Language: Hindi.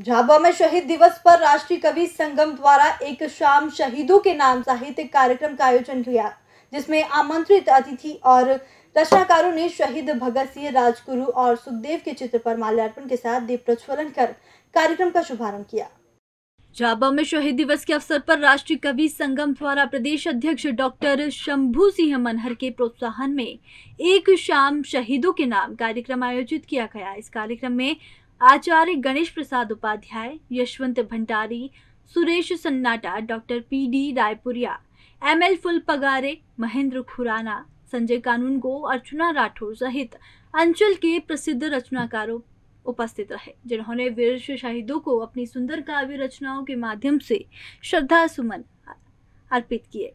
झाबा में शहीद दिवस पर राष्ट्रीय कवि संगम द्वारा एक शाम शहीदों के नाम साहित्य कार्यक्रम का आयोजन किया जिसमें आमंत्रित अतिथि और रचनाकारों ने शहीद भगत सिंह राजगुरु और सुखदेव के चित्र पर माल्यार्पण के साथ दीप प्रज्वलन कर कार्यक्रम का शुभारंभ किया झाबा में शहीद दिवस के अवसर पर राष्ट्रीय कवि संगम द्वारा प्रदेश अध्यक्ष डॉक्टर शंभू सिंह मनहर के प्रोत्साहन में एक शाम शहीदों के नाम कार्यक्रम आयोजित किया गया इस कार्यक्रम में आचार्य गणेश प्रसाद Upadhyay Yashwant Bhandari Suresh Sannata doctor P D Raipuriya M L Phulpagare Mahendra Khurana Sanjay Kanungo Archana Rathore सहित अंचल के प्रसिद्ध रचनाकारों उपस्थित रहे जिन्होंने वीर शहीदों को अपनी सुंदर काव्य रचनाओं के माध्यम से श्रद्धा सुमन अर्पित किए